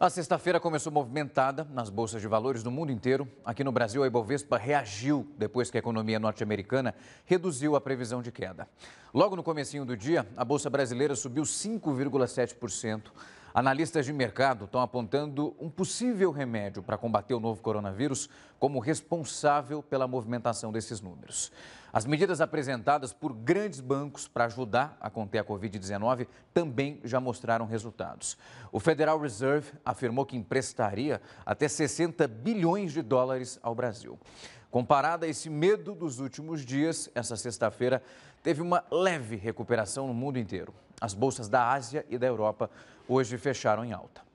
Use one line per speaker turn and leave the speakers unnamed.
A sexta-feira começou movimentada nas bolsas de valores do mundo inteiro. Aqui no Brasil, a Ibovespa reagiu depois que a economia norte-americana reduziu a previsão de queda. Logo no comecinho do dia, a bolsa brasileira subiu 5,7%. Analistas de mercado estão apontando um possível remédio para combater o novo coronavírus como responsável pela movimentação desses números. As medidas apresentadas por grandes bancos para ajudar a conter a Covid-19 também já mostraram resultados. O Federal Reserve afirmou que emprestaria até 60 bilhões de dólares ao Brasil. Comparada a esse medo dos últimos dias, essa sexta-feira teve uma leve recuperação no mundo inteiro. As bolsas da Ásia e da Europa hoje fecharam em alta.